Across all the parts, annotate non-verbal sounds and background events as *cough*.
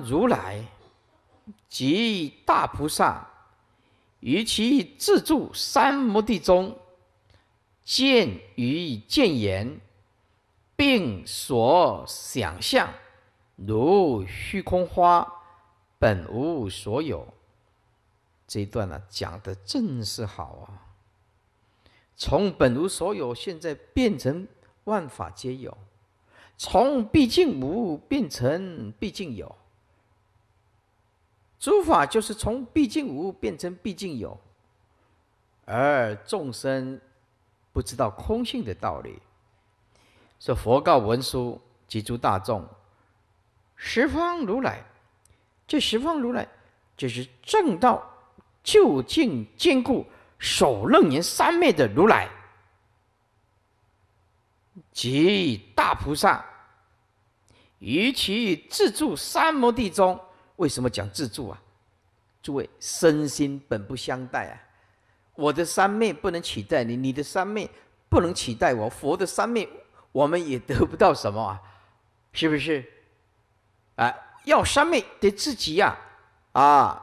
如来及大菩萨于其自住三摩地中，见于见言，并所想象如虚空花，本无所有。这一段呢，讲的正是好啊。从本无所有，现在变成万法皆有；从毕竟无变成毕竟有。诸法就是从毕竟无变成毕竟有，而众生不知道空性的道理。说佛告文殊及诸大众：十方如来，这十方如来就是正道究竟坚固守楞严三昧的如来即大菩萨，与其自住三摩地中，为什么讲自住啊？诸位，身心本不相待啊！我的三昧不能取代你，你的三昧不能取代我，佛的三昧我们也得不到什么啊！是不是？啊，要三昧得自己呀！啊，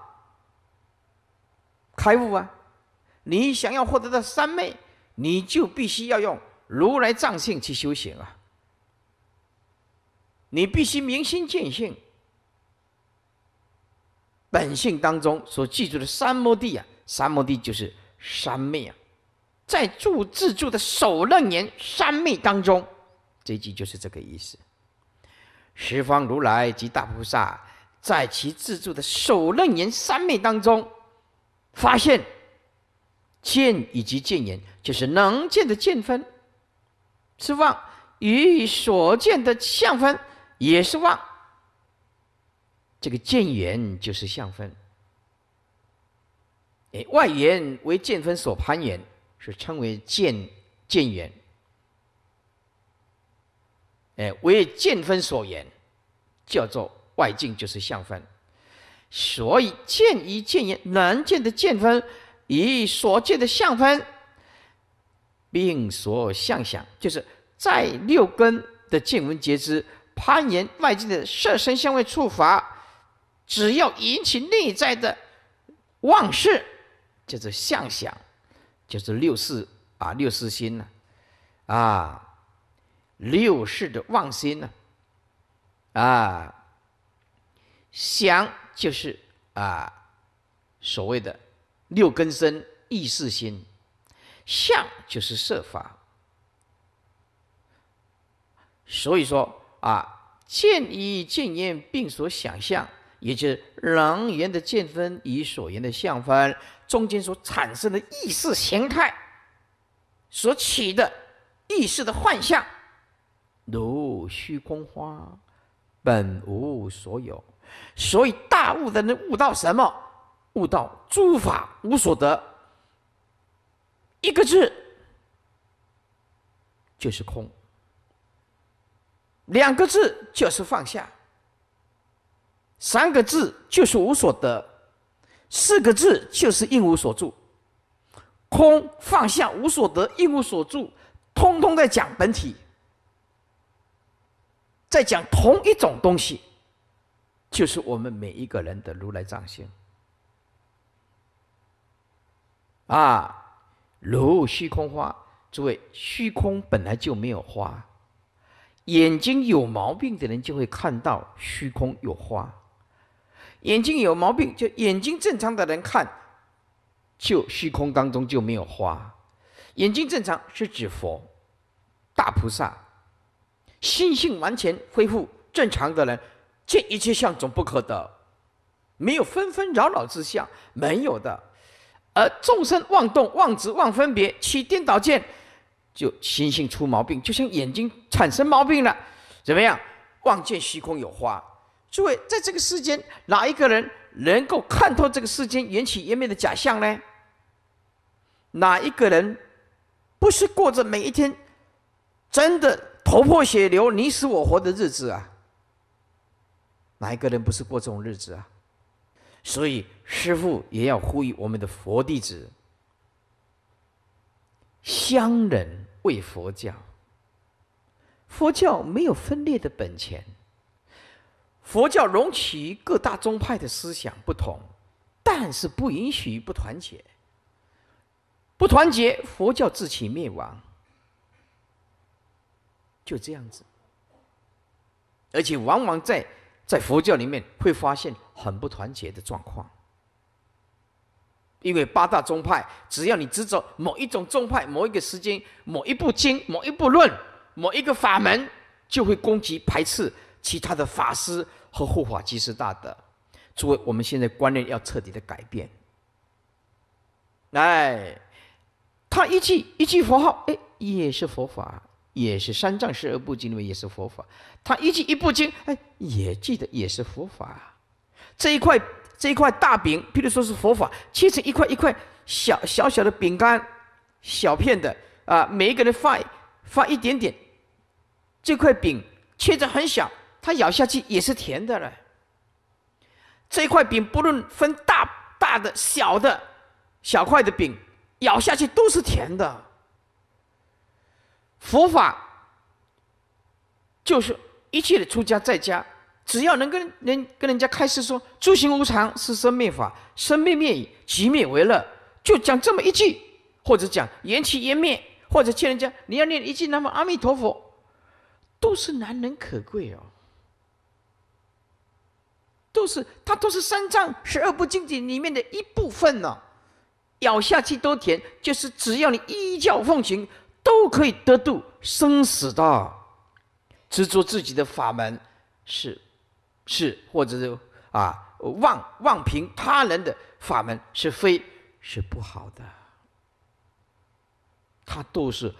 开悟啊！你想要获得的三昧，你就必须要用如来藏性去修行啊！你必须明心见性。本性当中所记住的三摩地啊，三摩地就是三昧啊，在住自住的首楞严三昧当中，这句就是这个意思。十方如来及大菩萨，在其自住的首楞严三昧当中，发现见以及见言，就是能见的见分是妄，与所见的相分也是妄。这个见缘就是相分，哎，外缘为见分所攀缘，是称为见见缘，哎，为见分所缘，叫做外境就是相分，所以见一见缘难见的见分与所见的相分，并所相想，就是在六根的见闻觉知攀缘外境的色身香味触法。只要引起内在的妄事，就是相想，就是六识啊，六识心呢，啊，六世的妄心呢，啊，想就是啊，所谓的六根生意识心，相就是设法。所以说啊，见一见烟，并所想象。也就是人言的见分与所言的相分中间所产生的意识形态所起的意识的幻象，如虚空花，本无所有。所以大悟的人悟到什么？悟到诸法无所得。一个字就是空，两个字就是放下。三个字就是无所得，四个字就是一无所住，空放下无所得，一无所住，通通在讲本体，在讲同一种东西，就是我们每一个人的如来藏心。啊，如虚空花，诸位，虚空本来就没有花，眼睛有毛病的人就会看到虚空有花。眼睛有毛病，就眼睛正常的人看，就虚空当中就没有花。眼睛正常是指佛、大菩萨，心性完全恢复正常的人，见一切相总不可得，没有纷纷扰扰之相，没有的。而众生妄动、妄执、妄分别，起颠倒见，就心性出毛病，就像眼睛产生毛病了，怎么样？望见虚空有花。诸位，在这个世间，哪一个人能够看透这个世间缘起缘灭的假象呢？哪一个人不是过着每一天真的头破血流、你死我活的日子啊？哪一个人不是过这种日子啊？所以，师父也要呼吁我们的佛弟子：，相人为佛教。佛教没有分裂的本钱。佛教容起各大宗派的思想不同，但是不允许不团结。不团结，佛教自取灭亡。就这样子，而且往往在在佛教里面会发现很不团结的状况，因为八大宗派，只要你执着某一种宗派、某一个时间、某一部经、某一部论、某一个法门，就会攻击排斥。其他的法师和护法、即是大德，诸位，我们现在观念要彻底的改变。哎，他一句一句佛号，哎，也是佛法，也是《三藏十二部经》里面也是佛法。他一句一部经，哎，也记得也是佛法。这一块这一块大饼，譬如说是佛法，切成一块一块小小小的饼干，小片的啊，每一个人发发一点点，这块饼切着很小。他咬下去也是甜的了。这一块饼不论分大大的、小的、小块的饼，咬下去都是甜的。佛法就是一切的出家在家，只要能跟人跟人家开示说“诸行无常，是生灭法，生灭灭已，即灭为乐”，就讲这么一句，或者讲缘起缘灭，或者劝人家你要念一句南无阿弥陀佛，都是难能可贵哦。都是它，都是三藏十二部经典里面的一部分呢。咬下去都甜，就是只要你依教奉行，都可以得度生死的。执着自己的法门是是，或者是啊妄妄凭他人的法门是非是不好的。它都是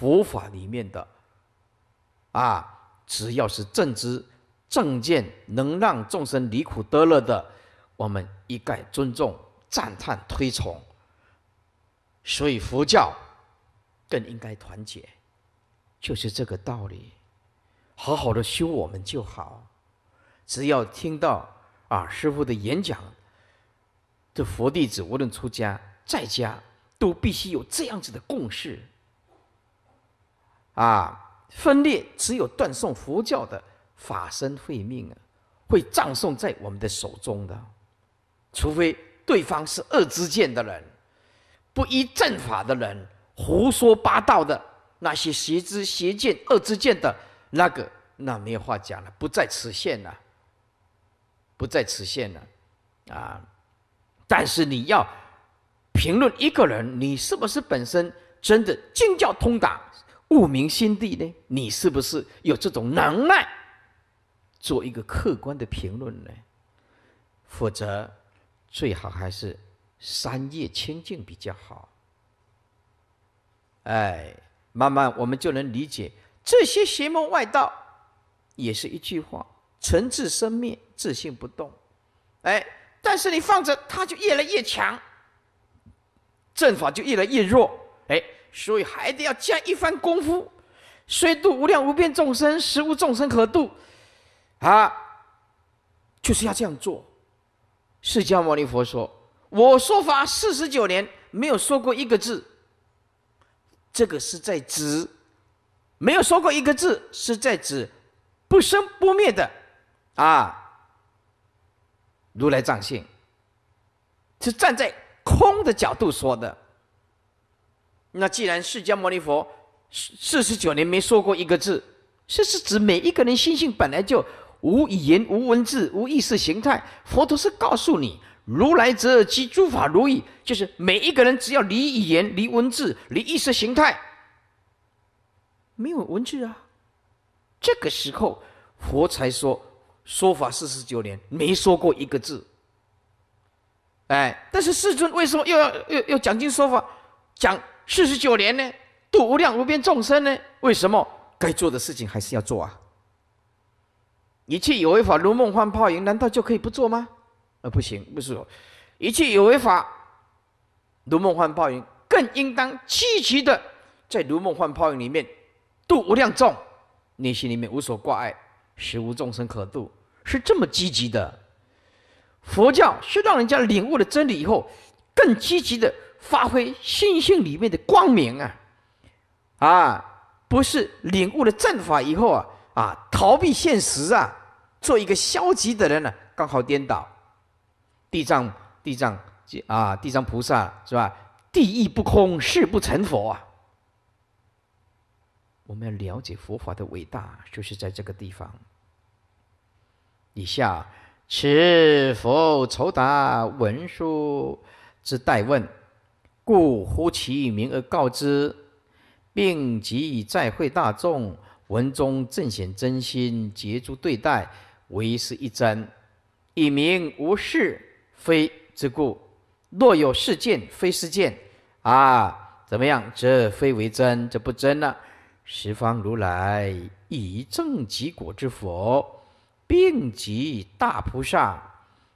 佛法里面的啊，只要是正知。正见能让众生离苦得乐的，我们一概尊重、赞叹、推崇。所以佛教更应该团结，就是这个道理。好好的修我们就好，只要听到啊师傅的演讲，这佛弟子无论出家在家，都必须有这样子的共识。啊，分裂只有断送佛教的。法身慧命啊，会葬送在我们的手中的，除非对方是恶之见的人，不依正法的人，胡说八道的那些邪知邪见、恶之见的那个，那没有话讲了，不在此限了，不在此限了，啊！但是你要评论一个人，你是不是本身真的经教通达、悟明心地呢？你是不是有这种能耐？做一个客观的评论呢，否则最好还是三业清净比较好。哎，慢慢我们就能理解这些邪魔外道，也是一句话：诚自生灭，自信不动。哎，但是你放着它，就越来越强，阵法就越来越弱。哎，所以还得要加一番功夫。虽度无量无边众生，实无众生可度。啊，就是要这样做。释迦牟尼佛说：“我说法四十九年，没有说过一个字。”这个是在指没有说过一个字，是在指不生不灭的啊，如来藏性，是站在空的角度说的。那既然释迦牟尼佛四四十九年没说过一个字，这是指每一个人心性本来就。无语言、无文字、无意识形态，佛陀是告诉你：如来者即诸法如意，就是每一个人只要离语言、离文字、离意识形态，没有文字啊。这个时候，佛才说说法四十九年，没说过一个字。哎，但是世尊为什么又要又又讲经说法，讲四十九年呢？度无量无边众生呢？为什么该做的事情还是要做啊？一切有为法，如梦幻泡影，难道就可以不做吗？啊，不行，不是。一切有为法，如梦幻泡影，更应当积极的在如梦幻泡影里面度无量众。内心里面无所挂碍，实无众生可度，是这么积极的。佛教是让人家领悟了真理以后，更积极的发挥心性里面的光明啊！啊，不是领悟了正法以后啊。啊，逃避现实啊，做一个消极的人呢，刚好颠倒。地藏，地藏，啊，地藏菩萨是吧？地狱不空，誓不成佛啊。我们要了解佛法的伟大，就是在这个地方。以下，持佛酬答文殊之代问，故呼其名而告之，并即在会大众。文中正显真心，结诸对待，唯是一真，以名无是非之故。若有事件，非事件啊，怎么样？这非为真，这不真呢？十方如来以正极果之佛，并及大菩萨，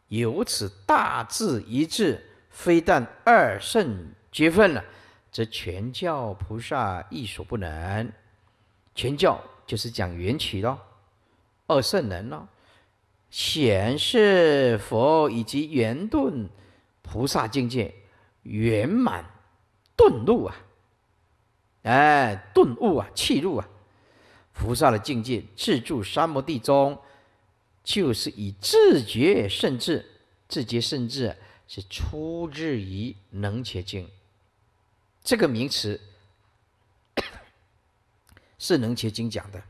由此大智一智，非但二圣皆分了，则全教菩萨亦所不能。全教就是讲缘起咯，二圣人咯，显示佛以及圆顿菩萨境界圆满顿悟啊，哎顿悟啊，契入啊，菩萨的境界自住三摩地中，就是以自觉甚至自觉甚至是出自于能且经这个名词。是能切经讲的，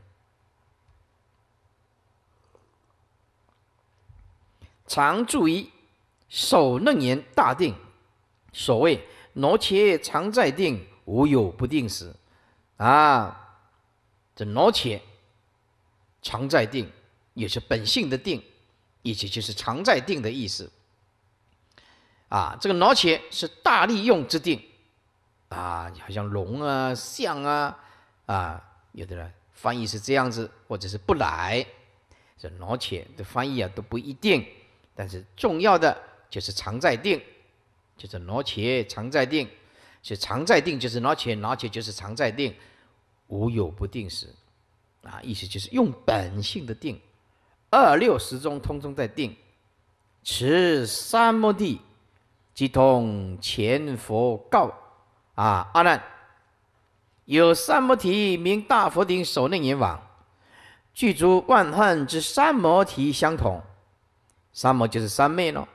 常注意手楞言大定，所谓挪切常在定，无有不定时。啊，这挪切常在定也是本性的定，及就是常在定的意思。啊，这个挪切是大利用之定。啊，好像龙啊、象啊、啊。有的人翻译是这样子，或者是不来，这老且的翻译啊都不一定。但是重要的就是常在定，就是老且常在定。所以常在定就是老且老且就是常在定，无有不定时，啊，意思就是用本性的定，二六时中通通在定，持三摩地，即同前佛告啊阿难。有三摩提名大佛顶首楞严王，具足万恨之三摩提相同，三摩就是三昧咯，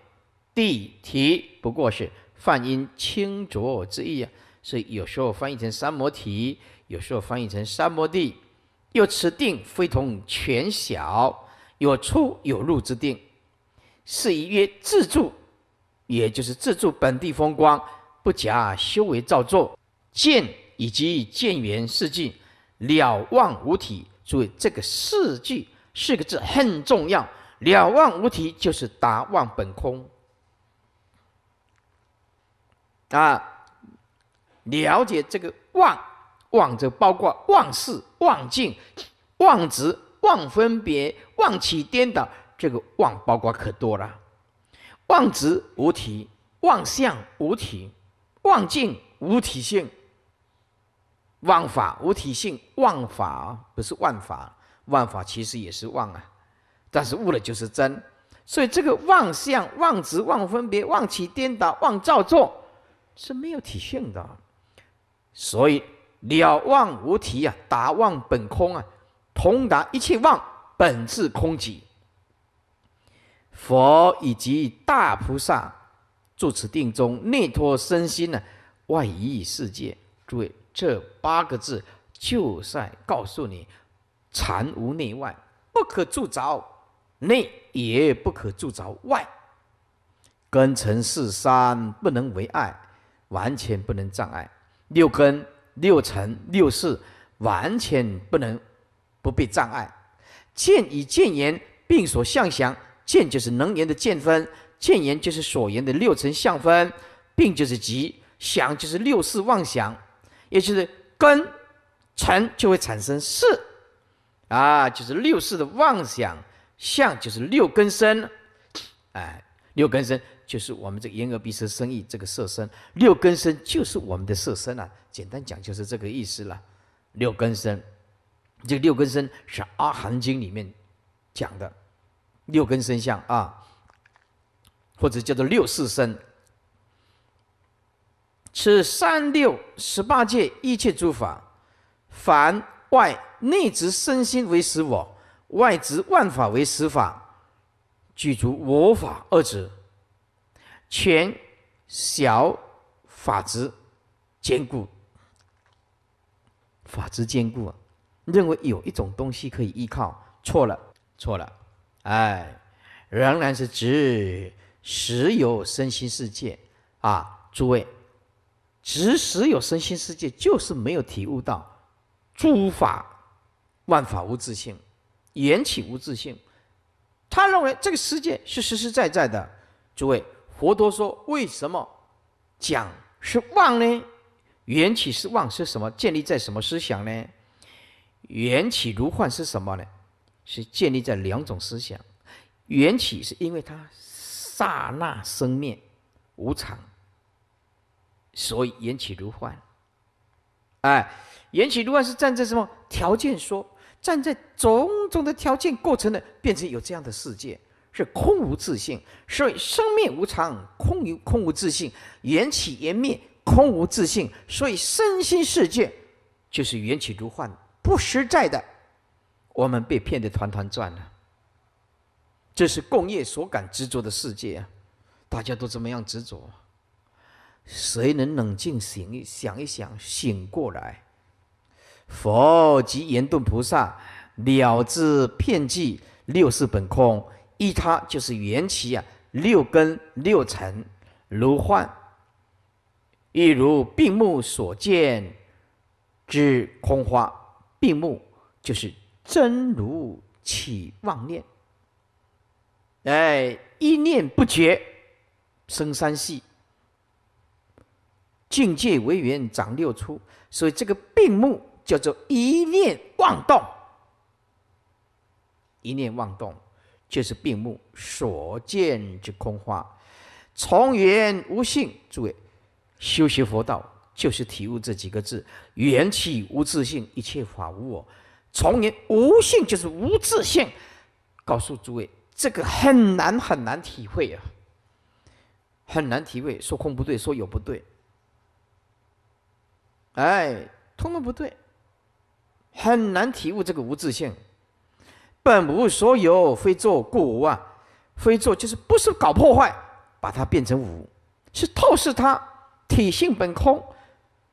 地提不过是梵音清浊之意啊，所以有时候翻译成三摩提，有时候翻译成三摩地。又此定非同全小，有出有入之定，是以曰自住，也就是自住本地风光，不假修为造作见。以及见缘四季，了妄无体，注意这个四句四个字很重要。了妄无体就是达妄本空。啊，了解这个望，望就包括望视、望境、望执、望分别、望起颠倒，这个望包括可多了。望执无体，望相无体，望境无体性。万法无体性，万法不是万法，万法其实也是妄啊，但是悟了就是真，所以这个妄相、妄执、妄分别、妄起颠倒、妄造作是没有体性的，所以了妄无体啊，达妄本空啊，同达一切妄本质空寂。佛以及大菩萨住此定中，内脱身心呢，外移世界，诸位。这八个字就在告诉你：禅无内外，不可住着内，也不可住着外。根尘四三不能为爱，完全不能障碍。六根、六尘、六事完全不能不被障碍。见以见言，并所相想，见就是能言的见分，见言就是所言的六尘相分，并就是即想就是六事妄想。也就是根成就会产生色啊，就是六四的妄想相，就是六根生，哎，六根生就是我们这个眼耳鼻舌生意这个色身，六根生就是我们的色身啊。简单讲就是这个意思了，六根生，这六根生是阿含经里面讲的六根生相啊，或者叫做六四生。此三六十八界一切诸法，凡外内执身心为实我，外执万法为实法，具足我法二执，全小法执，坚固法执坚固，认为有一种东西可以依靠，错了，错了，哎，仍然是执实有身心世界啊，诸位。即使有身心世界，就是没有体悟到诸法、万法无自性，缘起无自性。他认为这个世界是实实在在的。诸位，佛陀说，为什么讲是妄呢？缘起是妄，是什么？建立在什么思想呢？缘起如幻是什么呢？是建立在两种思想。缘起是因为它刹那生灭、无常。所以缘起如幻，哎，缘起如幻是站在什么条件说？站在种种的条件过程的，变成有这样的世界，是空无自性。所以生命无常，空有空无自性，缘起缘灭，空无自性。所以身心世界就是缘起如幻，不实在的，我们被骗得团团转了。这是共业所感执着的世界啊！大家都怎么样执着？谁能冷静醒一想一想醒过来？佛即圆顿菩萨了知片计六世本空，一他就是缘起啊。六根六尘如幻，亦如病目所见之空花。病目就是真如起妄念，哎，一念不绝生三系。境界为缘长六出，所以这个病目叫做一念妄动。一念妄动就是病目所见之空花，从缘无性。诸位，修习佛道就是体悟这几个字：缘起无自性，一切法无我。从缘无性就是无自性。告诉诸位，这个很难很难体会啊，很难体会。说空不对，说有不对。哎，通通不对，很难体悟这个无自性，本无所有，非作故无啊，非作就是不是搞破坏，把它变成无，是透视它体性本空，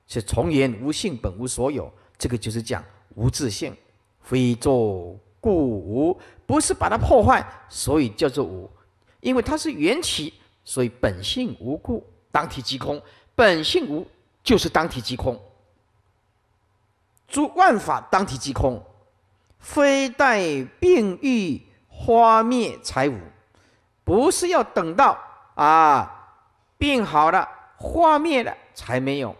是从言无性本无所有，这个就是讲无自性，非作故无，不是把它破坏，所以叫做无，因为它是缘起，所以本性无故，当体即空，本性无就是当体即空。诸万法当体即空，非待病愈花灭才无，不是要等到啊病好了花灭了才没有。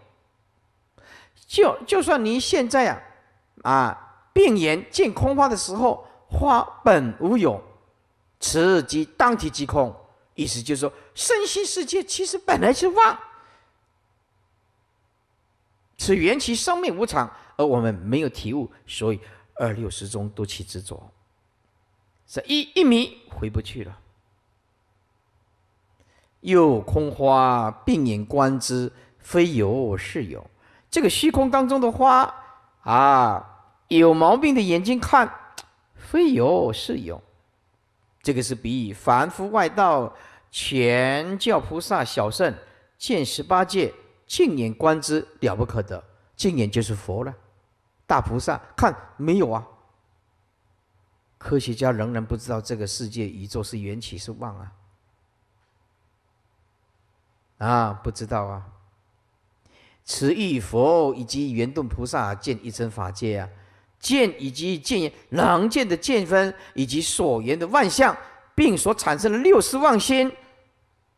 就就算您现在呀啊病缘见空花的时候，花本无有，此即当体即空。意思就是说，身心世界其实本来就妄，此缘起生命无常。而我们没有体悟，所以二六十中都起执着。这一一迷回不去了。又空花，并眼观之，非有是有。这个虚空当中的花啊，有毛病的眼睛看，非有是有。这个是比喻凡夫外道、全教菩萨、小圣见十八界，净眼观之了不可得。净眼就是佛了。大菩萨看没有啊？科学家仍然不知道这个世界宇宙是缘起是妄啊！啊，不知道啊！此一佛以及圆顿菩萨见一真法界啊，见以及见能见的见分以及所缘的万象，并所产生的六十万心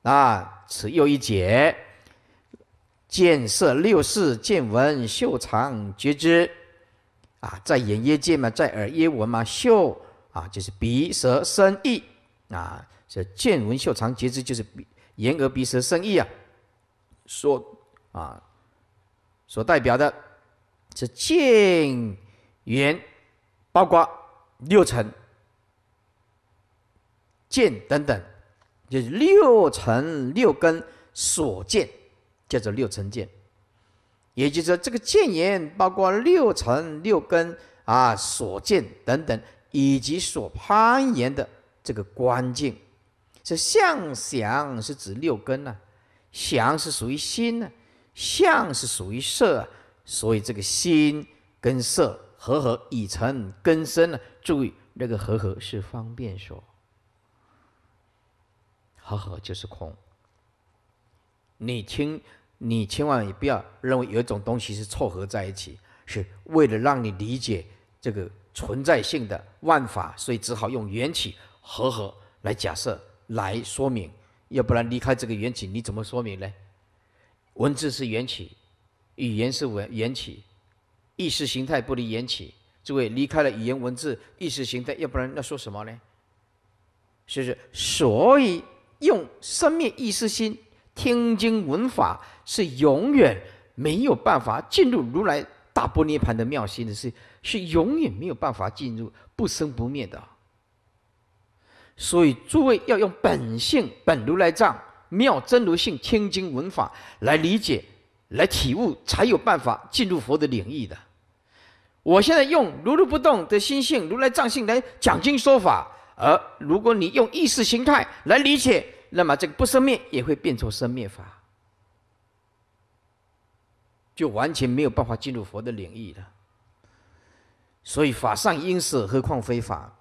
啊，此又一解。见色、六识、见闻、嗅、尝、觉、知。啊，在眼耶见嘛，在耳耶闻嘛，嗅啊，就是鼻、舌、身、意啊，这见闻嗅尝觉知，就是眼、耳、鼻、舌、身、意啊，所啊所代表的，是见、缘，包括六层见等等，就是六层六根所见，叫做六层见。也就是说，这个见言包括六尘、六根啊，所见等等，以及所攀岩的这个观境。这相想是指六根呢，想是属于心呢，相是属于色，所以这个心跟色合合以成根身呢。注意，那个合合是方便说，合合就是空。你听。你千万也不要认为有一种东西是凑合在一起，是为了让你理解这个存在性的万法，所以只好用缘起和合来假设来说明，要不然离开这个缘起你怎么说明呢？文字是缘起，语言是文缘起，意识形态不离缘起。诸位离开了语言、文字、意识形态，要不然要说什么呢？不是所以用生命意识心听经闻法。是永远没有办法进入如来大波涅盘的妙心的，是是永远没有办法进入不生不灭的。所以诸位要用本性、本如来藏、妙真如性、听经文法来理解、来体悟，才有办法进入佛的领域的。我现在用如如不动的心性、如来藏性来讲经说法，而如果你用意识形态来理解，那么这个不生灭也会变成生灭法。就完全没有办法进入佛的领域了。所以法上应舍，何况非法？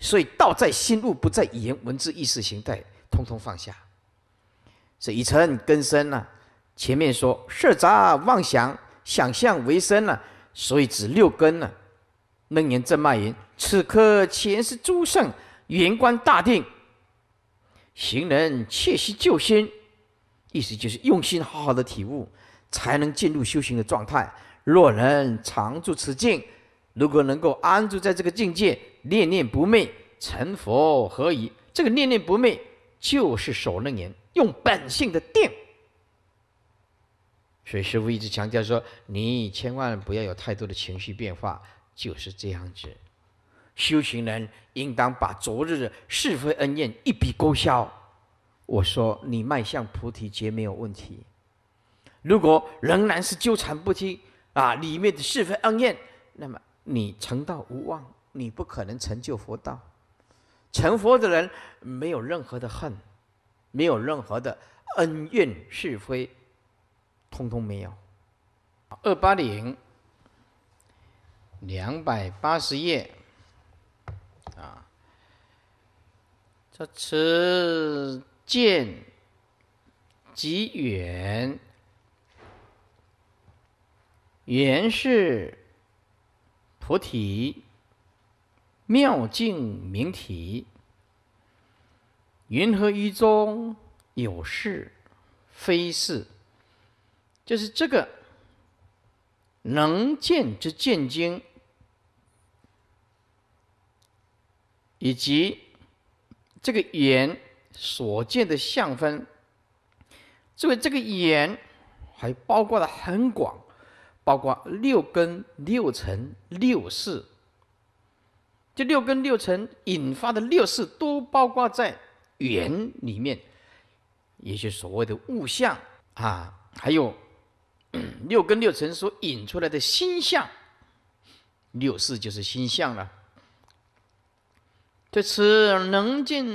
所以道在心物，不在言文字意识形态，通通放下。所以尘根深呢？前面说色杂妄想，想象为生呢？所以指六根呢？楞严正骂云：“此刻全是诸圣圆观大定，行人切须救心。”意思就是用心好好的体悟。才能进入修行的状态。若能常住此境，如果能够安住在这个境界，念念不昧，成佛何以？这个念念不昧就是守楞严，用本性的定。所以师父一直强调说，你千万不要有太多的情绪变化，就是这样子。修行人应当把昨日的是非恩怨一笔勾销。我说你迈向菩提劫没有问题。如果仍然是纠缠不清啊，里面的是非恩怨，那么你成道无望，你不可能成就佛道。成佛的人没有任何的恨，没有任何的恩怨是非，通通没有。二八零两百八十页啊，这次见极远。眼是菩提妙境明体，云何于中有是非是？就是这个能见之见经，以及这个眼所见的相分，作为这个眼还包括的很广。包括六根、六尘、六识。这六根六尘引发的六识，都包括在缘里面，也就所谓的物相啊，还有 *clears throat* 六根六尘所引出来的心相，六识就是心相了。对此能见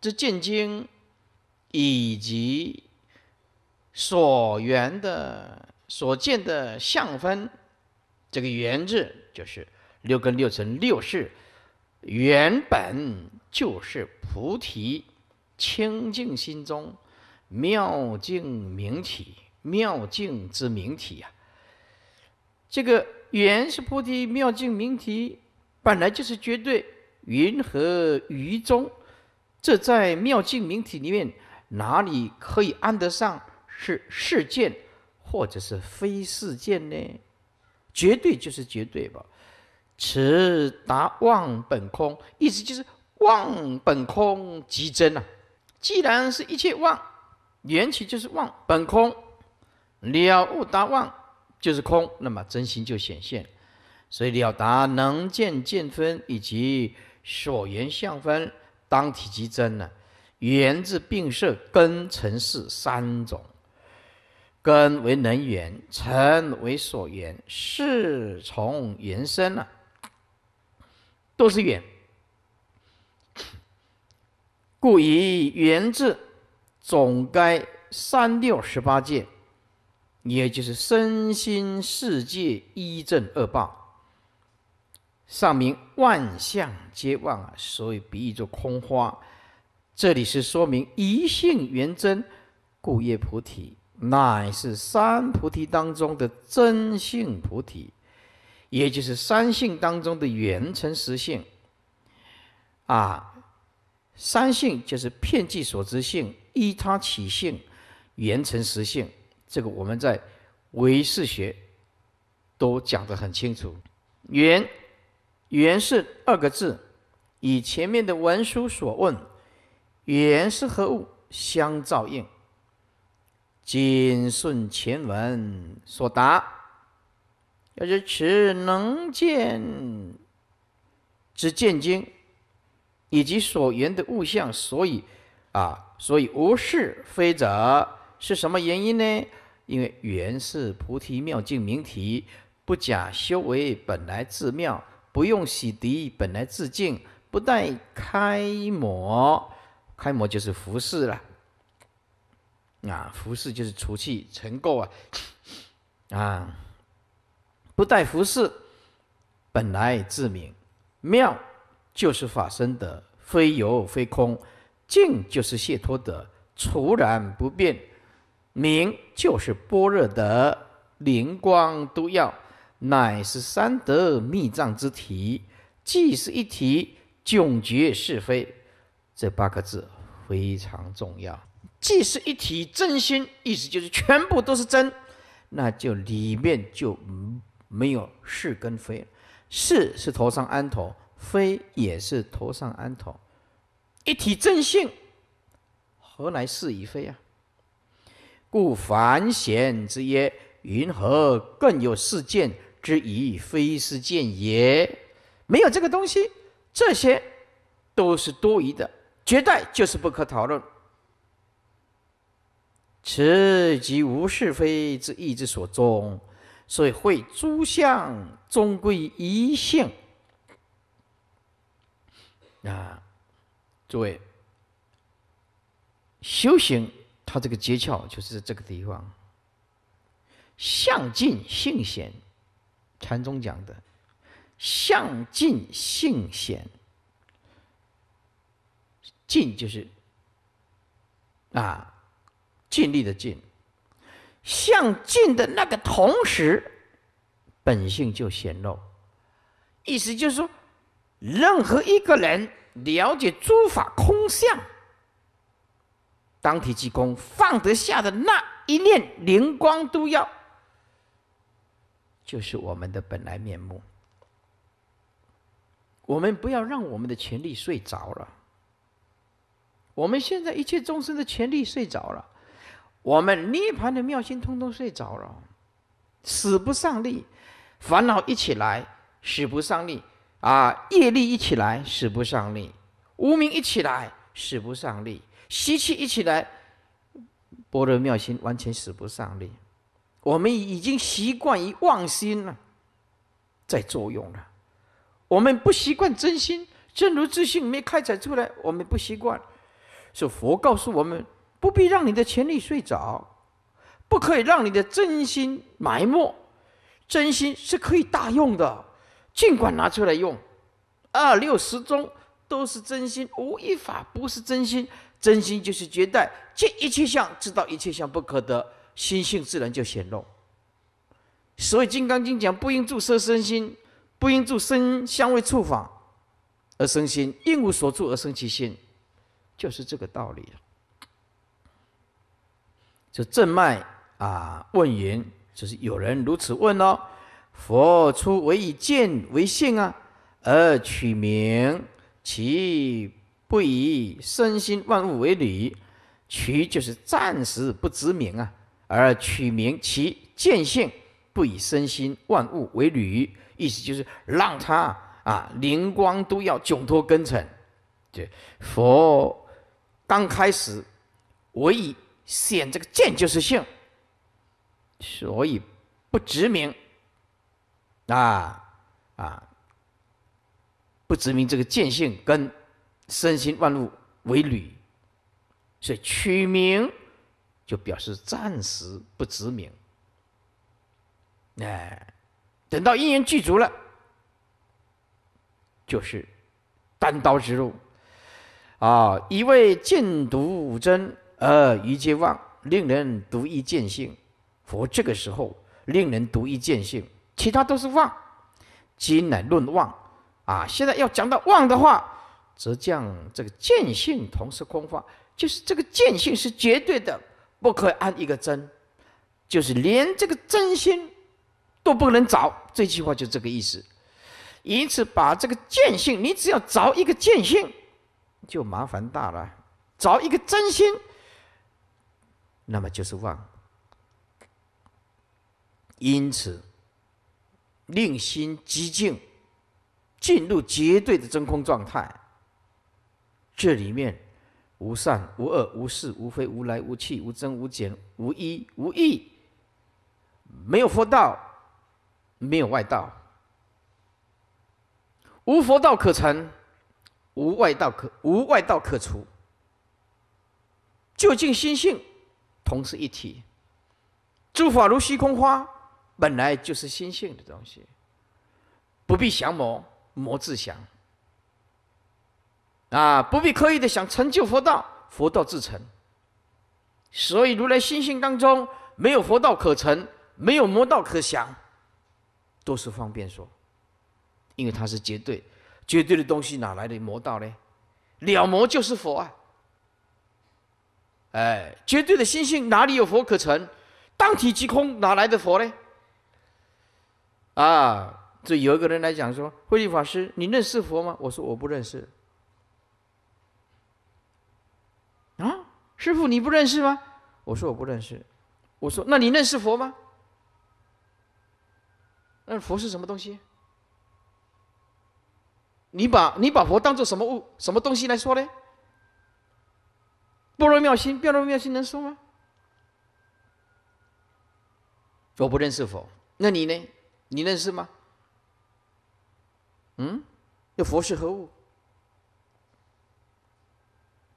之见经，以及所缘的。所见的相分，这个缘字就是六根六尘六事，原本就是菩提清净心中妙境明体，妙境之明体呀。这个缘是菩提妙境明体，本来就是绝对，云何于中？这在妙境明体里面，哪里可以安得上是世件。或者是非事件呢？绝对就是绝对吧。此达妄本空，意思就是妄本空即真啊。既然是一切妄，缘起就是妄本空。了悟达妄就是空，那么真心就显现。所以了达能见见分以及所缘相分，当体即真呢？缘自并摄根尘是三种。根为能缘，尘为所缘，事从缘生啊，都是缘。故以缘字总该三六十八界，也就是身心世界一正二报。上明万象皆妄啊，所以比喻作空花。这里是说明一性圆真，故曰菩提。乃是三菩提当中的真性菩提，也就是三性当中的圆成实性。啊，三性就是片计所知性、依他起性、圆成实性。这个我们在唯识学都讲得很清楚。圆圆是二个字，与前面的文殊所问“圆是何物”相照应。今顺前文所答，要是此能见之见经，以及所缘的物象，所以啊，所以无是非者是什么原因呢？因为缘是菩提妙境明体，不假修为，本来自妙，不用洗涤，本来自净，不待开磨，开磨就是服侍了。啊，服饰就是除去尘垢啊，啊，不带服饰，本来自明，妙就是法身的，非有非空，净就是解脱的，除然不变，明就是般若的，灵光都要，乃是三德密藏之体，即是一体，迥绝是非。这八个字非常重要。既是一体真心，意思就是全部都是真，那就里面就没有是跟非了。是是头上安头，非也是头上安头，一体真性，何来是与非啊？故凡贤之曰：“云何更有是见之以非是见也？”没有这个东西，这些都是多余的，绝对就是不可讨论。此即无是非之意之所终，所以会诸相终归一性。啊，诸位，修行他这个诀窍就是这个地方：相尽性显。禅宗讲的“相尽性显”，尽就是啊。尽力的尽，向尽的那个同时，本性就显露。意思就是说，任何一个人了解诸法空相，当体即空，放得下的那一念灵光，都要，就是我们的本来面目。我们不要让我们的潜力睡着了。我们现在一切众生的潜力睡着了。我们涅盘的妙心通通睡着了，使不上力；烦恼一起来，使不上力；啊，业力一起来，使不上力；无名一起来，使不上力；习气一起来，般若妙心完全使不上力。我们已经习惯于妄心了，在作用了。我们不习惯真心，正如自信没开采出来，我们不习惯。所以佛告诉我们。不必让你的潜力睡着，不可以让你的真心埋没，真心是可以大用的，尽管拿出来用。二六十中都是真心，无一法不是真心，真心就是绝代，见一切相，知道一切相不可得，心性自然就显露。所以《金刚经》讲：不应住色身心，不应住声香味触法而生心，应无所住而生其心，就是这个道理。就正脉啊，问云，就是有人如此问哦，佛出唯以见为性啊，而取名，其不以身心万物为理，取就是暂时不知名啊，而取名其见性不以身心万物为理，意思就是让他啊灵光都要窘脱根尘，就佛刚开始唯以。显这个见就是性，所以不知名啊啊，不知名这个见性跟身心万物为侣，所以取名就表示暂时不知名，哎，等到因缘具足了，就是单刀直入，啊，一味禁毒五真。呃，一切妄，令人独一见性。佛这个时候令人独一见性，其他都是妄。今乃论妄，啊，现在要讲到妄的话，则将这个见性同时空化，就是这个见性是绝对的，不可以安一个真，就是连这个真心都不能找。这句话就这个意思。因此，把这个见性，你只要找一个见性，就麻烦大了；找一个真心。那么就是妄。因此令心极静，进入绝对的真空状态。这里面无善无恶无是无非无来无去无增无减无一无一。没有佛道，没有外道，无佛道可成，无外道可无外道可除，究竟心性。同是一体，诸法如虚空花，本来就是心性的东西，不必降魔，魔自降。啊，不必刻意的想成就佛道，佛道自成。所以如来心性当中没有佛道可成，没有魔道可降，都是方便说，因为它是绝对，绝对的东西哪来的魔道呢？了魔就是佛啊。哎，绝对的心性哪里有佛可成？当体即空，哪来的佛呢？啊，这有一个人来讲说：“慧律法师，你认识佛吗？”我说：“我不认识。”啊，师傅你不认识吗？我说我不认识。我说：“那你认识佛吗？那佛是什么东西？你把你把佛当做什么物、什么东西来说呢？”般若妙心，般若妙心能说吗？我不认识佛，那你呢？你认识吗？嗯？那佛是何物？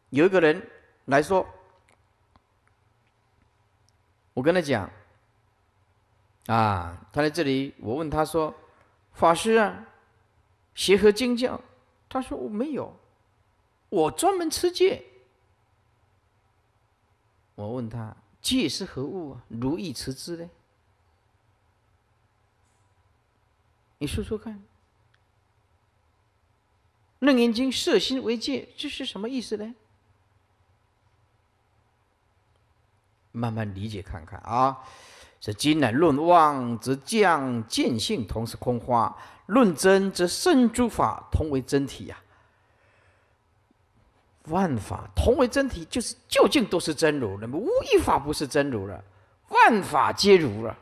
有一个人来说，我跟他讲，啊，他在这里，我问他说，法师啊，协和经教？他说我没有，我专门吃戒。我问他：“戒是何物？如意持之呢？你说说看。《楞严经》摄心为界，这是什么意思呢？慢慢理解看看啊。是金乃论妄则将见性同是空花，论真则胜诸法同为真体呀。”万法同为真体，就是究竟都是真如那么无一法不是真如了，万法皆如了，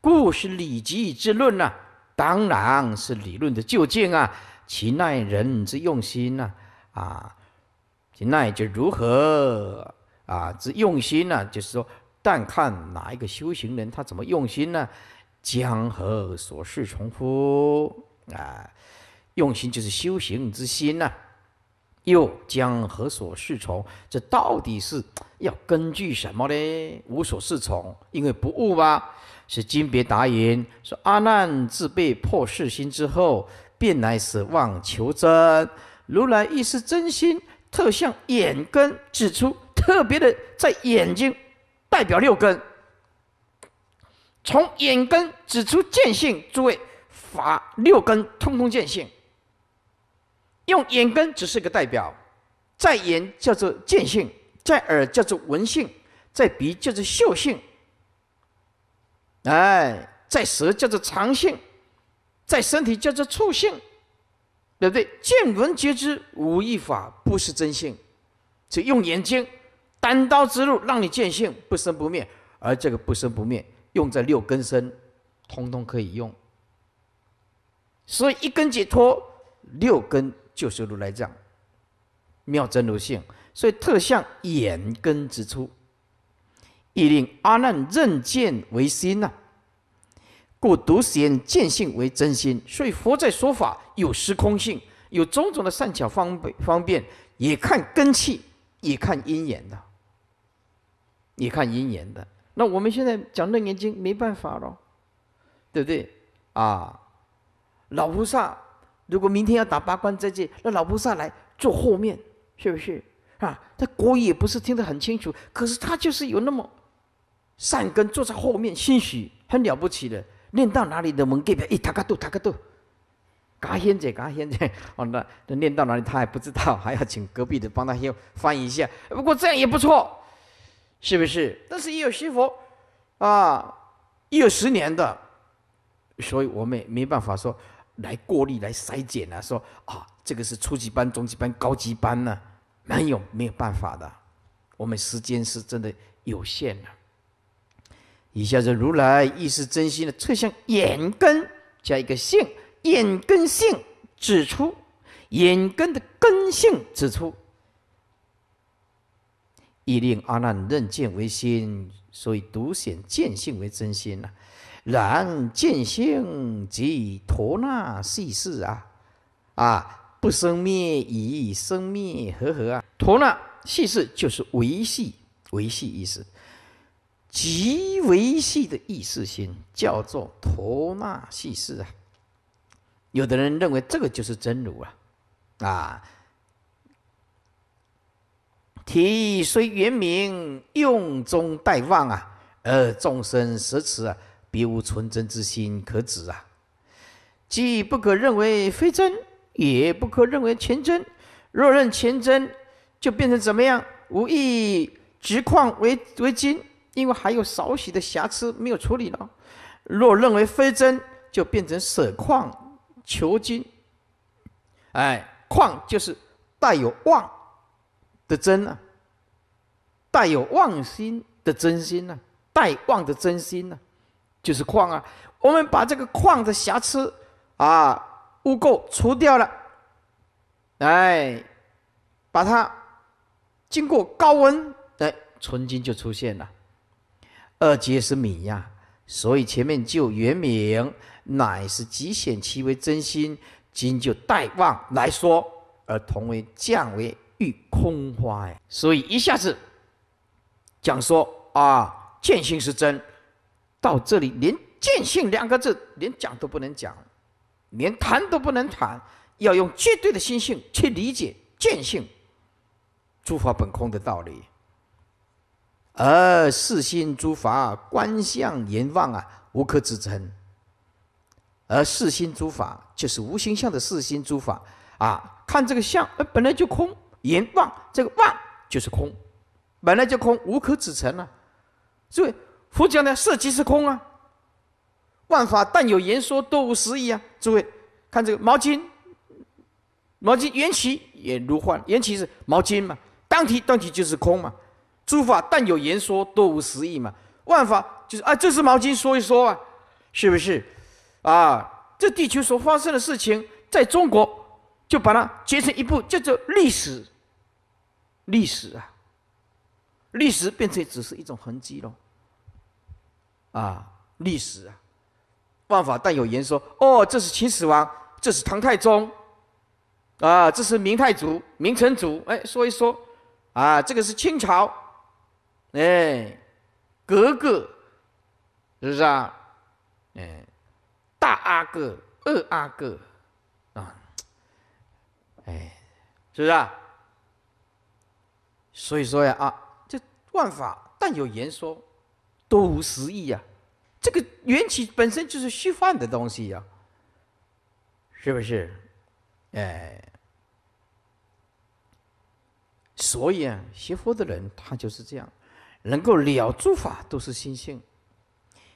故是理极之论呐。当然是理论的究竟啊，其奈人之用心呐，啊，其奈就如何啊之用心呢？就是说，但看哪一个修行人他怎么用心呢？江河所事重复啊，用心就是修行之心呐。又将何所适从？这到底是要根据什么呢？无所适从，因为不悟吧。是金别答言说：阿难自被破世心之后，便来此妄求真。如来一时真心，特向眼根指出，特别的在眼睛代表六根，从眼根指出见性。诸位，法六根通通见性。用眼根只是个代表，在眼叫做见性，在耳叫做闻性，在鼻叫做嗅性，哎，在舌叫做尝性，在身体叫做触性，对不对？见闻皆知无一法不是真性，只用眼睛单刀直入让你见性不生不灭，而这个不生不灭用在六根身，通通可以用，所以一根解脱六根。就是如来藏，妙真如性，所以特向眼根指出，以令阿难认见为心呐。故独显见性为真心。所以佛在说法有时空性，有种种的善巧方便，方便也看根气，也看因缘的，也看因缘的。那我们现在讲楞严经没办法了，对不对？啊，老菩萨。如果明天要打八关斋戒，那老菩萨来坐后面，是不是啊？他国语也不是听得很清楚，可是他就是有那么善根，坐在后面，兴许很了不起的。念到哪里的门给表，一塔个度塔个度，嘎仙姐，嘎仙姐，哦那那念到哪里他还不知道，还要请隔壁的帮他先翻译一下。不过这样也不错，是不是？但是也有师傅啊，也有十年的，所以我们没办法说。来过滤、来筛检啊！说啊，这个是初级班、中级班、高级班呢？没有，没有办法的。我们时间是真的有限的。以下是如来意识真心的，测向眼根加一个性，眼根性指出眼根的根性指出，亦令阿难认见为心，所以独显见性为真心呢。然见性即陀那戏事啊，啊，不生灭以生灭和合啊。陀那戏事就是维系，维系意思，即维系的意思心叫做陀那戏事啊。有的人认为这个就是真如啊，啊，体虽圆明，用中待忘啊，而众生实持啊。别无纯真之心可指啊！既不可认为非真，也不可认为全真。若认全真，就变成怎么样？无意执矿为为金，因为还有少许的瑕疵没有处理了。若认为非真，就变成舍矿求金。哎，矿就是带有妄的真啊，带有妄心的真心呢，带妄的真心呢。就是矿啊，我们把这个矿的瑕疵、啊污垢除掉了，哎，把它经过高温，哎，纯金就出现了。二阶是米呀，所以前面就原名乃是极显其为真心，金就代望来说，而同为降为玉空花呀。所以一下子讲说啊，见性是真。到这里，连见性两个字连讲都不能讲，连谈都不能谈，要用绝对的心性去理解见性，诸法本空的道理。而四心诸法观相言望啊，无可指称。而四心诸法就是无形相的四心诸法啊，看这个相，哎，本来就空；言望这个望就是空，本来就空，无可指称了，所以。佛教呢，色即是空啊。万法但有言说，多无实意啊。诸位，看这个毛巾，毛巾缘起也如幻，缘起是毛巾嘛，当体当体就是空嘛。诸法但有言说，多无实意嘛。万法就是啊，这是毛巾说一说啊，是不是？啊，这地球所发生的事情，在中国就把它结成一部叫做历史。历史啊，历史变成只是一种痕迹喽。啊，历史啊，万法但有言说。哦，这是秦始皇，这是唐太宗，啊，这是明太祖、明成祖。哎，说一说，啊，这个是清朝，哎，格格，是不是啊？哎，大阿哥、二阿哥，啊，哎，是不是啊？所以说呀，啊，这万法但有言说。多无实意呀！这个缘起本身就是虚幻的东西呀，是不是？哎，所以啊，学佛的人他就是这样，能够了诸法都是心性。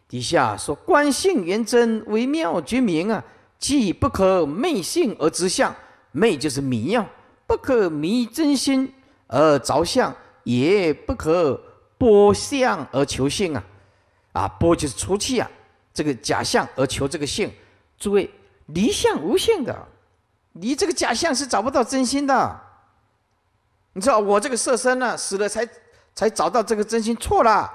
底下说：“观性圆真，微妙绝明啊！既不可昧性而知相，昧就是迷呀，不可迷真心而着相，也不可。”波相而求性啊，啊，波就是出气啊，这个假象而求这个性。诸位离相无性的，离这个假象是找不到真心的。你知道我这个舍身呢，死了才才找到这个真心，错了。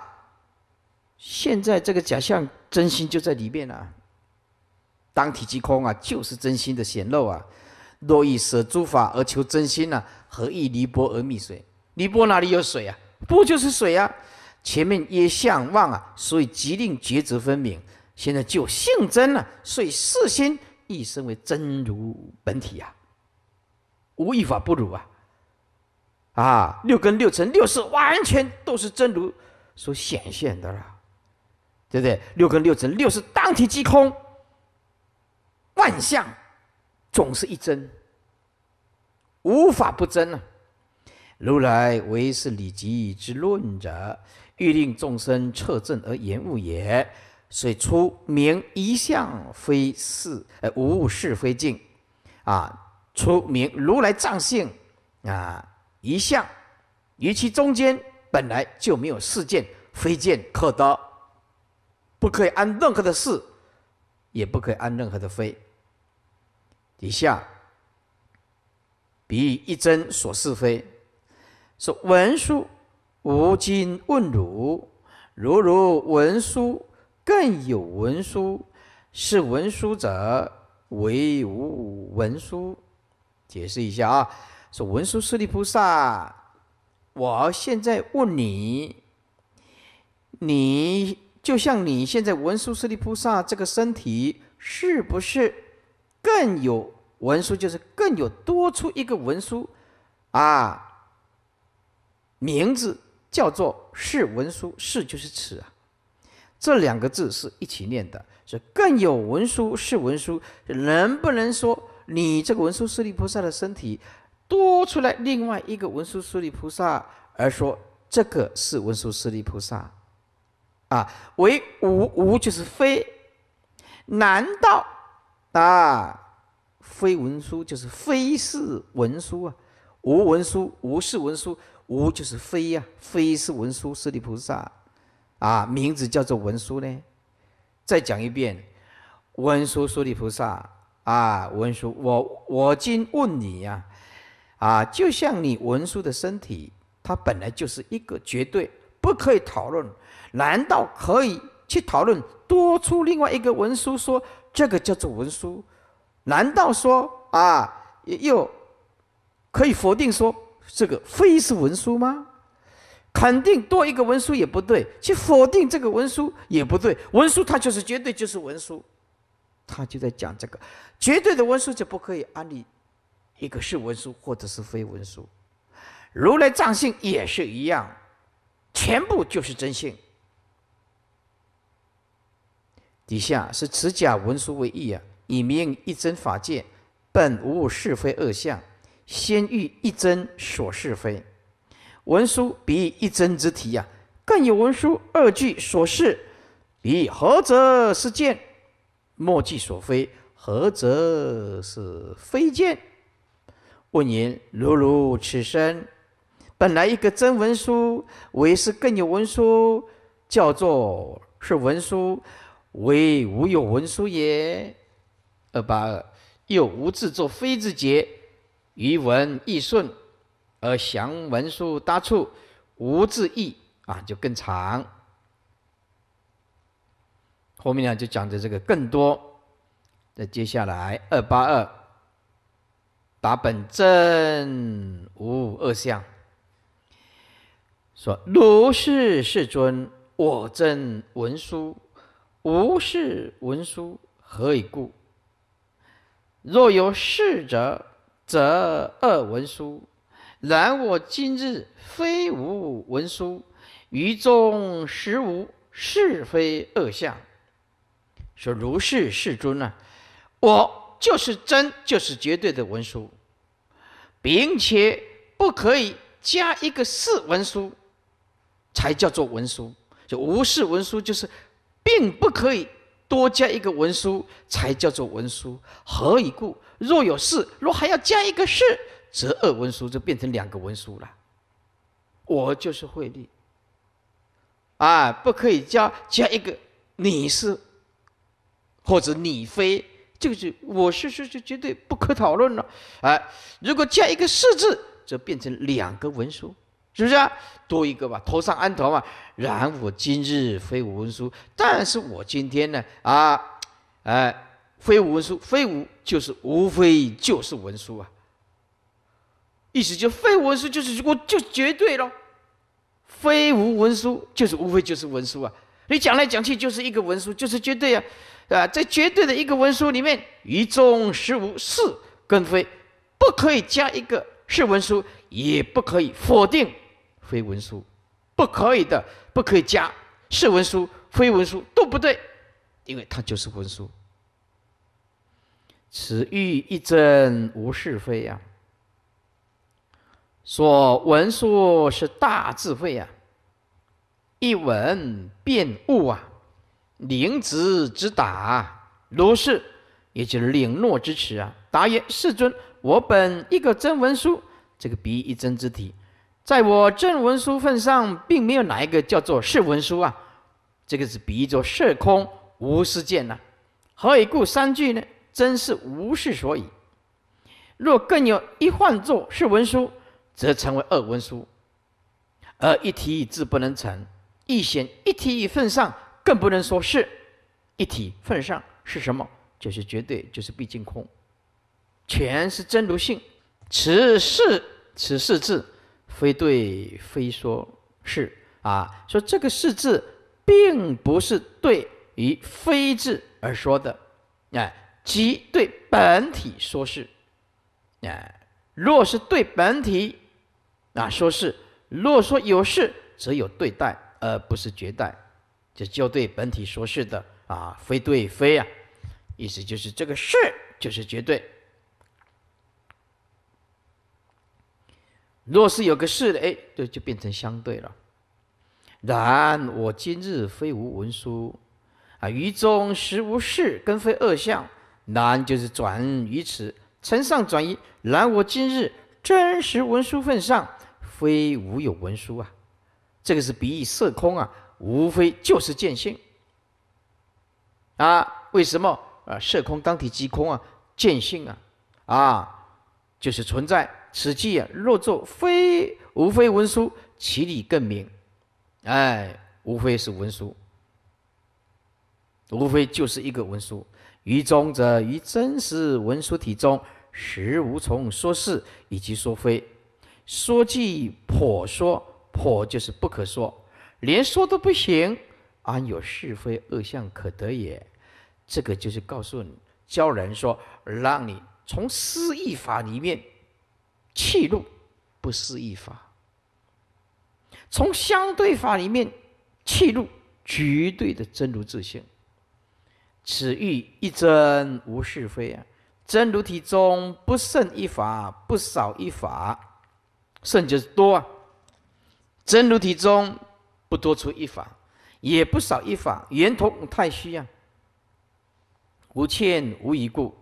现在这个假象真心就在里面了。当体即空啊，就是真心的显露啊。若以舍诸法而求真心呢，何以离波而觅水？离波哪里有水啊？不就是水啊？前面曰相望啊，所以即令抉择分明。现在就性真了，所以四心亦身为真如本体啊，无一法不如啊啊！六根六尘六识完全都是真如所显现的了，对不对？六根六尘六识当体即空，万象总是一真，无法不真啊。如来为是理极之论者，欲令众生彻证而言悟也。所以出名一向非是，呃，无是非境，啊，出名如来藏性，啊，一向，于其中间本来就没有事件、非见可得，不可以安任何的事，也不可以安任何的非。以下，比喻一针所是非。是文殊无今问汝：如如文殊更有文殊，是文殊者为无文殊。解释一下啊，说文殊释利菩萨，我现在问你，你就像你现在文殊释利菩萨这个身体，是不是更有文殊？就是更有多出一个文殊啊？名字叫做是文殊，是就是此啊，这两个字是一起念的。是更有文殊是文殊，能不能说你这个文殊师利菩萨的身体多出来另外一个文殊师利菩萨，而说这个是文殊师利菩萨啊？为无无就是非，难道啊非文殊就是非是文殊啊？无文殊无是文殊？无就是非呀，非是文殊师利菩萨啊，名字叫做文殊呢。再讲一遍，文殊师利菩萨啊，文殊，我我今问你呀，啊，就像你文殊的身体，它本来就是一个绝对，不可以讨论。难道可以去讨论多出另外一个文殊，说这个叫做文殊？难道说啊，又可以否定说？这个非是文书吗？肯定多一个文书也不对，去否定这个文书也不对。文书它就是绝对就是文书，他就在讲这个绝对的文书就不可以安立一个是文书或者是非文书。如来藏性也是一样，全部就是真性。底下是持假文书为义啊，以明一真法界本无是非恶相。先欲一真所是非，文书比一真之体呀。更有文书二句所是，比何则是见？墨迹所非何则是非见？问言如如此身，本来一个真文书，为是更有文书叫做是文书，为无有文书也。二八二又无字作非字解。于文易顺，而降文书搭处无字义啊，就更长。后面呢就讲的这个更多。那接下来二八二，答本正无二相，说如是世尊，我真文殊，无是文殊，何以故？若有是者。则恶文书，然我今日非无文书，于中实无是非恶相。说如是世尊呢，我就是真，就是绝对的文书，并且不可以加一个是文书，才叫做文书。就无是文书，就是，并不可以多加一个文书，才叫做文书。何以故？若有事，若还要加一个事，则二文书就变成两个文书了。我就是惠力。啊，不可以加加一个你是或者你非，这个是我是是是绝对不可讨论了。哎，如果加一个事字，则变成两个文书，是不是啊？多一个吧，头上安头嘛。然我今日非文书，但是我今天呢？啊，哎。非无文书，非无就是无非就是文书啊。意思就非文书就是我就绝对喽，非无文书就是无非就是文书啊。你讲来讲去就是一个文书，就是绝对啊，对吧？绝对的一个文书里面，一中十无是跟非，不可以加一个是文书，也不可以否定非文书，不可以的，不可以加是文书、非文书都不对，因为它就是文书。此欲一真无是非呀。说文殊是大智慧啊，一闻便悟啊，灵子之打，如是，也就是领诺之词啊。答曰：世尊，我本一个真文殊，这个比喻一真之体，在我真文殊份上，并没有哪一个叫做是文殊啊。这个是比喻作色空无实见呐。何以故三句呢？真是无是所以，若更有一换作是文书，则成为二文书；而一体一字不能成，一显一体一份上更不能说是，一体份上是什么？就是绝对，就是毕竟空，全是真如性。此是此是字，非对非说是啊，说这个是字，并不是对于非字而说的，哎。即对本体说事，哎，若是对本体啊说事，若说有事，则有对待，而不是绝待，这就对本体说事的啊，非对非啊，意思就是这个事就是绝对。若是有个事的，哎，这就变成相对了。然我今日非无文书，啊，于中实无事，跟非恶相。难就是转于此，呈上转移然我今日真实文书份上，非无有文书啊。这个是比喻色空啊，无非就是见性啊。为什么啊？色空当体即空啊，见性啊啊，就是存在此际啊。若作非无非文书，其理更明。哎，无非是文书，无非就是一个文书。于中者，于真实文书体中，实无从说事以及说非。说即叵说，叵就是不可说，连说都不行，安有是非恶相可得也？这个就是告诉你，教人说，让你从思义法里面弃入不思议法，从相对法里面弃入绝对的真如自性。此欲一真无是非啊，真如体中不胜一法，不少一法，胜就是多啊。真如体中不多出一法，也不少一法，圆通太虚啊，无欠无一故，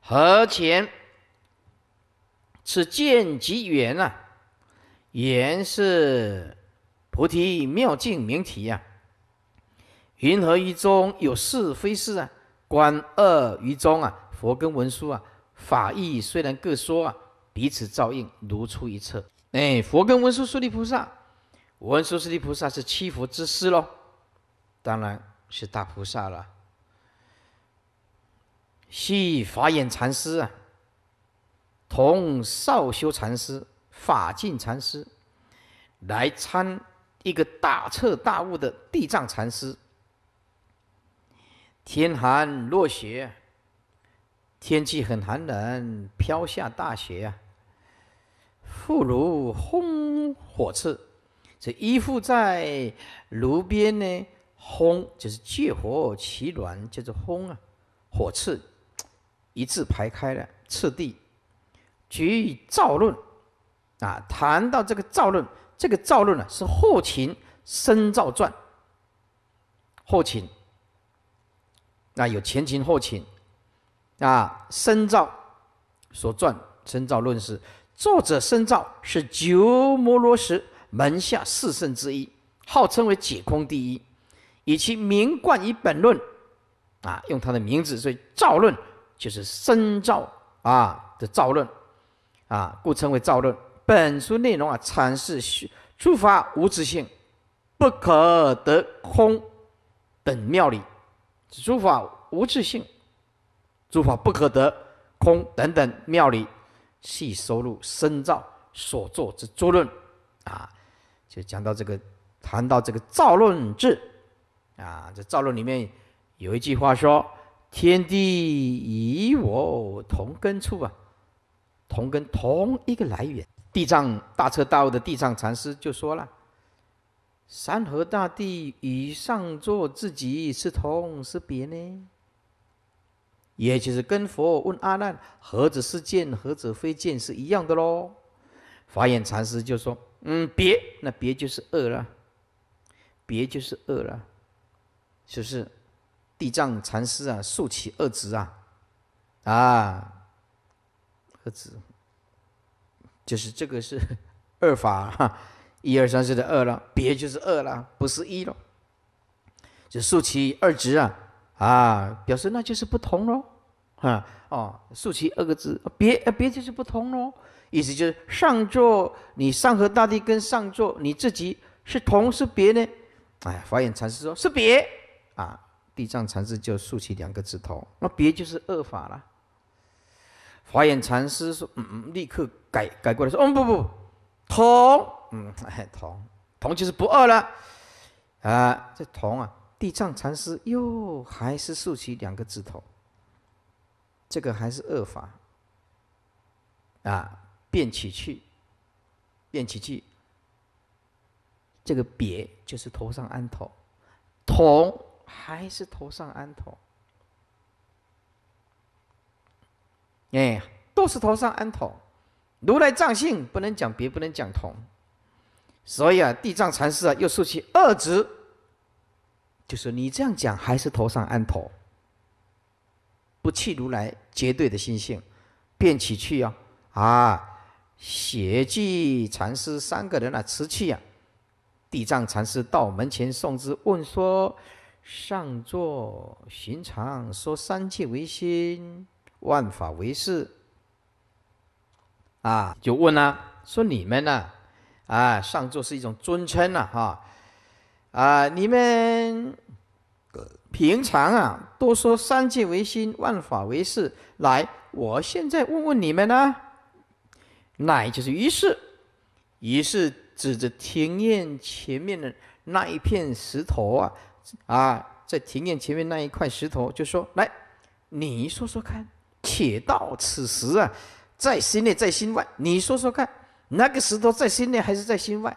何前此见即缘啊，缘是菩提妙境明体呀。云何于中有是非是啊？观二于中啊！佛跟文殊啊，法义虽然各说啊，彼此照应如出一辙。哎，佛跟文殊、说利菩萨，文殊、说利菩萨是七佛之师喽，当然是大菩萨了。系法眼禅师啊，同少修禅师、法净禅师来参一个大彻大悟的地藏禅师。天寒落雪，天气很寒冷，飘下大雪啊。妇炉烘火炽，这衣服在炉边呢，烘就是借火取暖，叫做烘啊。火炽，一字排开了，次第，举以造论，啊，谈到这个造论，这个造论呢是后秦僧造传，后秦。那有前秦、后秦，啊，深造所撰《深造论是作者深造是鸠摩罗什门下四圣之一，号称为解空第一，以其名冠于本论，啊，用他的名字，所以《造论》就是深造啊的造论，啊，故称为《造论》。本书内容啊，阐释诸发法无自性，不可得空等妙理。诸法无自性，诸法不可得，空等等妙理，系收入深造所作之诸论啊，就讲到这个，谈到这个造论志啊，这造论里面有一句话说：天地与我同根处啊，同根同一个来源。地藏大彻大悟的地藏禅师就说了。山河大地与上座自己是同是别呢？也就是跟佛问阿难何者是见，何者非见是一样的喽。法眼禅师就说：“嗯，别，那别就是恶了，别就是恶了，是不是？”地藏禅师啊，竖起二指啊，啊，二指就是这个是二法哈。一二三四的二了，别就是二了，不是一了。就竖起二指啊，啊，表示那就是不同喽，啊哦，竖起二个字，别啊，别就是不同喽。意思就是上座，你上合大地跟上座你自己是同是别呢？哎，法眼禅师说是别啊，地藏禅师就竖起两个指头，那别就是二法了。法眼禅师说，嗯嗯，立刻改改过来说，哦不不。同，嗯，哎，同，同就是不二了，啊，这同啊，地藏禅师哟，还是竖起两个指头，这个还是二法，啊，变起去，变起去，这个别就是头上安头，同还是头上安头，哎，都是头上安头。如来藏性不能讲别，不能讲同，所以啊，地藏禅师啊又竖起二指，就是你这样讲还是头上安头，不弃如来绝对的心性，便起去啊！啊，雪季禅师三个人啊持气呀，地藏禅师到门前送之，问说：上座寻常说三界为心，万法为事。啊，就问了，说你们呢？啊，上座是一种尊称呢，哈，啊，你们平常啊，都说三界为心，万法为事。来，我现在问问你们呢，乃就是于是，于是指着庭院前面的那一片石头啊，啊，在庭院前面那一块石头，就说来，你说说看，且到此时啊。在心内，在心外，你说说看，那个石头在心内还是在心外？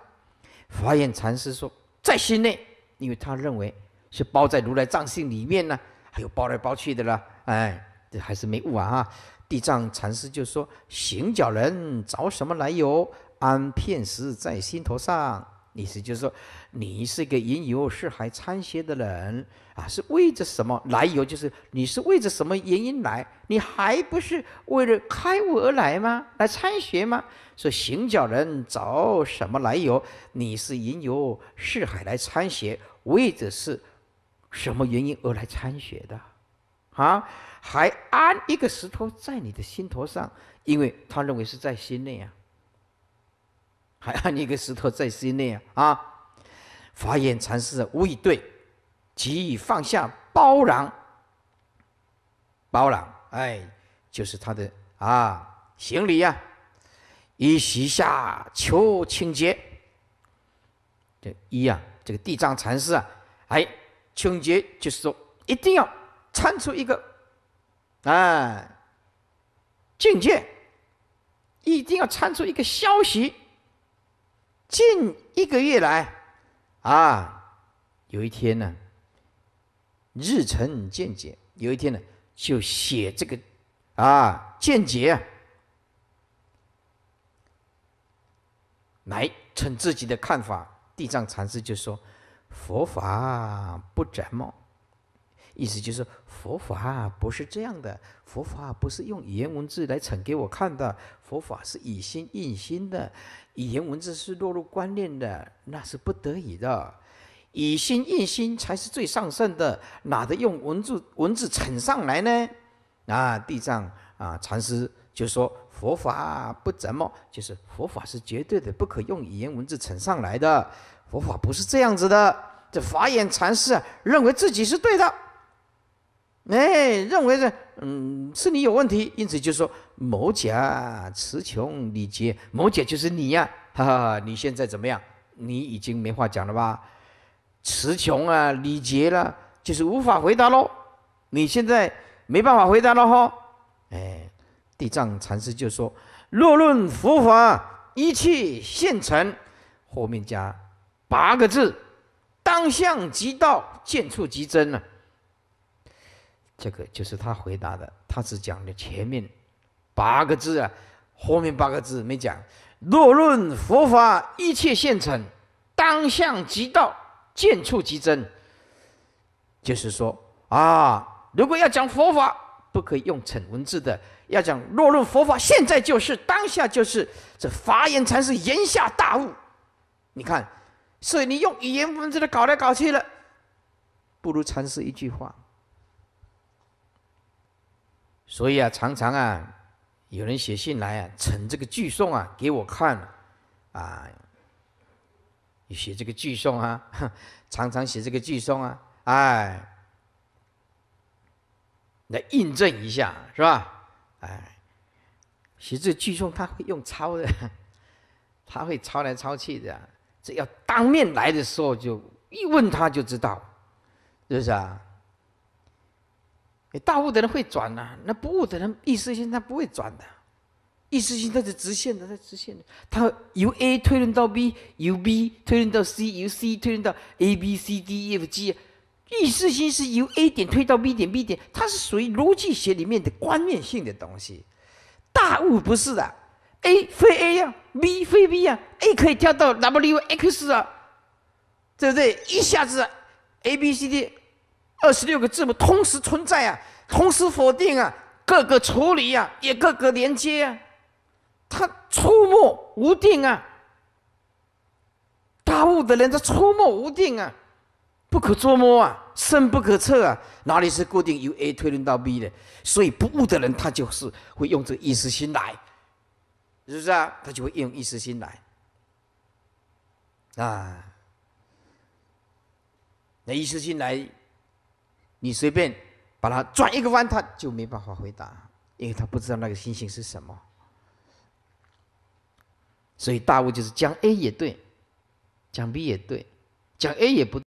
法眼禅师说在心内，因为他认为是包在如来藏性里面呢，还有包来包去的啦。哎，这还是没悟啊！地藏禅师就说：“行脚人找什么来由？安片石在心头上。”意思就是说，你是一个引游四海参学的人啊，是为着什么来由？就是你是为着什么原因来？你还不是为了开悟而来吗？来参学吗？说行脚人找什么来由？你是引游四海来参学，为的是什么原因而来参学的？啊，还安一个石头在你的心头上，因为他认为是在心内啊。还按一个石头在心内啊！法眼禅师无以对，即以放下包容，包容哎，就是他的啊行李呀，以席下求清洁。这一啊，这个地藏禅师啊，哎，清洁就是说一定要参出一个哎境界，一定要参出一个消息。近一个月来，啊，有一天呢，日程见解，有一天呢，就写这个，啊，见解，来称自己的看法。地藏禅师就说：“佛法不怎么。”意思就是佛法不是这样的，佛法不是用语言文字来呈给我看的，佛法是以心印心的，语言文字是落入观念的，那是不得已的，以心印心才是最上圣的，哪得用文字文字呈上来呢？啊，地藏啊禅师就说佛法不怎么，就是佛法是绝对的不可用语言文字呈上来的，佛法不是这样子的。这法眼禅师啊，认为自己是对的。哎，认为是嗯，是你有问题，因此就说某甲词穷礼节，某甲就是你呀，*laughs* 哈哈，你现在怎么样？你已经没话讲了吧？词穷啊，礼节了，就是无法回答喽。你现在没办法回答了哈。哎，地藏禅师就说：若论佛法，一切现成。后面加八个字：当相即道，见处即真啊。这个就是他回答的，他只讲了前面八个字啊，后面八个字没讲。若论佛法，一切现成，当下即道，见处即真。就是说啊，如果要讲佛法，不可以用文字的，要讲若论佛法，现在就是当下就是这法眼禅是言下大悟。你看，所以你用语言文字的搞来搞去了，不如禅师一句话。所以啊，常常啊，有人写信来啊，呈这个句诵啊给我看，啊，写这个句诵啊，*laughs* 常常写这个句诵啊，哎，来印证一下是吧？哎，写这句诵他会用抄的，*laughs* 他会抄来抄去的，只要当面来的时候就一问他就知道，是不是啊？大物的人会转呐，那不物的人，意识心他不会转的，意识心它是直线的，它直线的，它由 A 推论到 B，由 B 推论到 C，由 C 推论到 A B C D E F G，意识心是由 A 点推到 B 点，B 点它是属于逻辑学里面的观念性的东西，大物不是的，A 非 A 呀，B 非 B 呀，A 可以跳到 W X 啊，对不对？一下子 A B C D。二十六个字母同时存在啊，同时否定啊，各个处理呀，也各个连接啊，它出没无定啊。大悟的人，他出没无定啊，不可捉摸啊，深不可测啊，哪里是固定由 A 推论到 B 的？所以不悟的人，他就是会用这意识心来，是不是啊？他就会用意识心来啊。那意识心来。你随便把它转一个弯，他就没办法回答，因为他不知道那个星星是什么。所以大悟就是讲 A 也对，讲 B 也对，讲 A 也不。